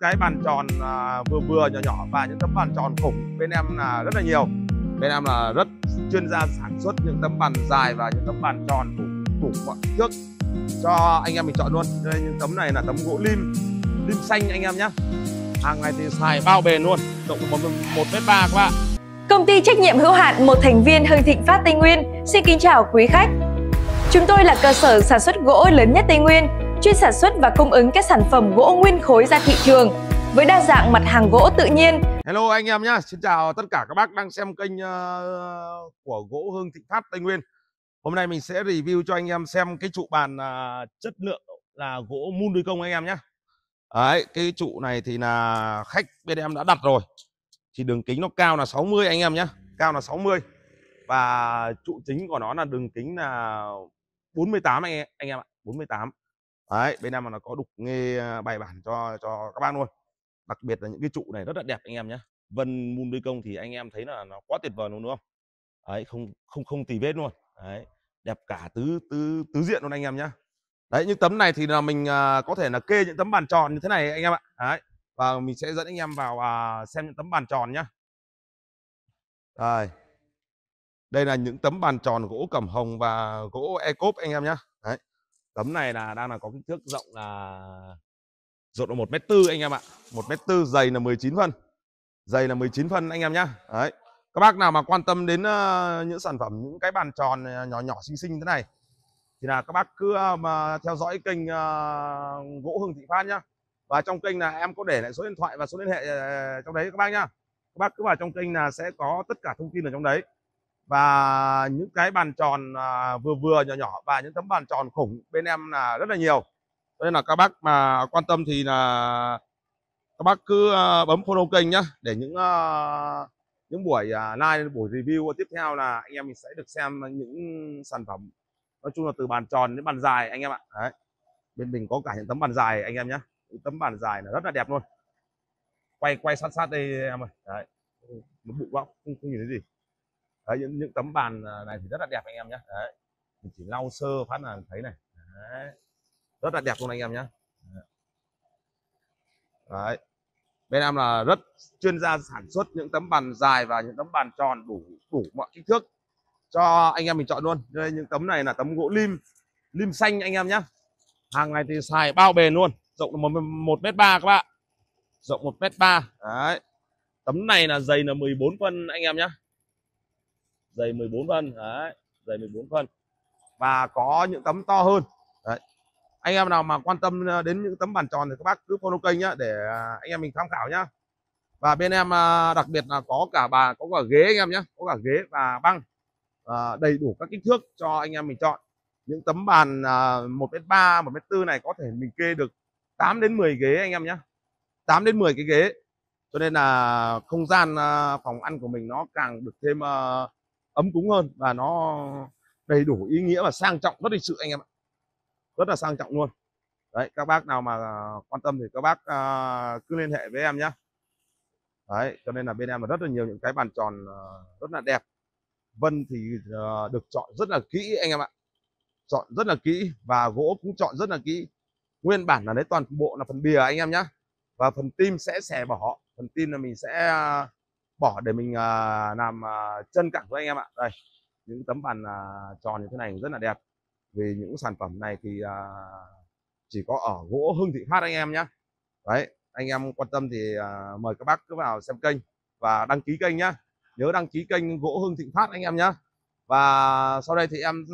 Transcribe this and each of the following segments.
cái bàn tròn à, vừa vừa nhỏ nhỏ và những tấm bàn tròn khủng bên em là rất là nhiều bên em là rất chuyên gia sản xuất những tấm bàn dài và những tấm bàn tròn khủng khủng mọi thước cho anh em mình chọn luôn đây những tấm này là tấm gỗ lim lim xanh anh em nhé hàng này thì xài bao bền luôn rộng một một mét ba các bạn công ty trách nhiệm hữu hạn một thành viên hưng thịnh phát tây nguyên xin kính chào quý khách chúng tôi là cơ sở sản xuất gỗ lớn nhất tây nguyên chuyên sản xuất và cung ứng các sản phẩm gỗ nguyên khối ra thị trường với đa dạng mặt hàng gỗ tự nhiên. Hello anh em nhá, xin chào tất cả các bác đang xem kênh ờ, của gỗ Hương Thịnh Phát Tây Nguyên. Hôm nay mình sẽ review cho anh em xem cái trụ bàn à, chất lượng là gỗ mun đuôi công anh em nhá. Đấy, cái trụ này thì là khách bên em đã đặt rồi. Thì đường kính nó cao là 60 anh em nhá, cao là 60. Và trụ chính của nó là đường kính là 48 anh em, anh em ạ, 48 đấy bên em là nó có đục nghe ờ, bài bản cho cho các bác luôn đặc biệt là những cái trụ này rất là đẹp anh em nhé vân mun đi công thì anh em thấy là nó quá tuyệt vời luôn đúng không đấy không không không tì vết luôn đấy đẹp cả tứ tứ tứ diện luôn anh em nhé đấy những tấm này thì là mình ờ, có thể là kê những tấm bàn tròn như thế này anh em ạ đấy và mình sẽ dẫn anh em vào à, xem những tấm bàn tròn nhá đây đây là những tấm bàn tròn gỗ cẩm hồng và gỗ ecop anh em nhé tấm này là đang là có kích thước rộng là rộng độ một mét bốn anh em ạ một mét bốn dày là 19 phân dày là 19 phân anh em nhá đấy các bác nào mà quan tâm đến ờ, những sản phẩm những cái bàn tròn ờ, nhỏ nhỏ xinh xinh thế này thì là các bác cứ ờ, mà theo dõi kênh gỗ Hưng Thị Phát nhá và trong kênh là em có để lại số điện thoại và số liên hệ trong đấy các bác nhá các bác cứ vào trong kênh là sẽ có tất cả thông tin ở trong đấy và những cái bàn tròn à, vừa vừa nhỏ nhỏ và những tấm bàn tròn khủng bên em là rất là nhiều Thế nên là các bác mà quan tâm thì là các bác cứ à, bấm follow kênh nhé để những à, những buổi live buổi review tiếp theo là anh em mình sẽ được xem những sản phẩm nói chung là từ bàn tròn đến bàn dài anh em ạ đấy bên mình có cả những tấm bàn dài anh em nhé những tấm bàn dài là rất là đẹp luôn quay quay sát sát đây em ơi đấy một bụng quá không, không nhìn thấy gì đấy, những, những tấm bàn à, này thì rất là đẹp anh em nhé đấy mình chỉ lau sơ phát là thấy này đấy. rất là đẹp luôn anh em nhé đấy bên em là rất chuyên gia sản xuất những tấm bàn dài và những tấm bàn tròn đủ đủ mọi kích thước cho anh em mình chọn luôn đây những tấm này là tấm gỗ lim lim xanh anh em nhé hàng này thì xài bao bền luôn rộng một một mét ba các bạn rộng một mét ba đấy tấm này là dày là 14 phân anh em nhé dày 14 phân đấy dày 14 phân và có những tấm to hơn đấy. anh em nào mà quan tâm ờ, đến những tấm bàn tròn thì các bác cứ follow kênh nhá để à, anh em mình tham khảo nhá và bên em à, đặc biệt là có cả bà có cả ghế anh em nhé có cả ghế và băng à, đầy đủ các kích thước cho anh em mình chọn những tấm bàn à, một 1 m 3 1 m 4 này có thể mình kê được 8 đến 10 ghế anh em nhé 8 đến 10 cái ghế cho nên là không gian phòng ăn của mình nó càng được thêm à, ấm cúng hơn và nó đầy đủ ý nghĩa và sang trọng rất lịch sự anh em ạ rất là sang trọng luôn đấy các bác nào mà quan tâm thì các bác uh, cứ liên hệ với em nhé đấy cho nên là bên em là rất là nhiều những cái bàn tròn uh, rất là đẹp vân thì uh, được chọn rất là kỹ anh em ạ chọn rất là kỹ và gỗ cũng chọn rất là kỹ nguyên bản là lấy toàn bộ là phần bìa anh em nhé và phần tim sẽ xẻ bỏ phần tim là mình sẽ bỏ để mình à, làm à, chân cẳng cho anh em ạ đây những tấm bàn à, tròn như thế này rất là đẹp vì những sản phẩm này thì chỉ có ở gỗ Hưng Thị Phát anh em nhé đấy anh em quan tâm thì mời các bác cứ vào xem kênh và đăng ký kênh nhé nhớ đăng ký kênh gỗ Hưng Thịnh Phát anh em nhé và sau đây thì em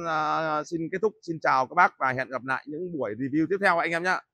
xin kết thúc xin chào các bác và hẹn gặp lại những buổi review tiếp theo anh em nhé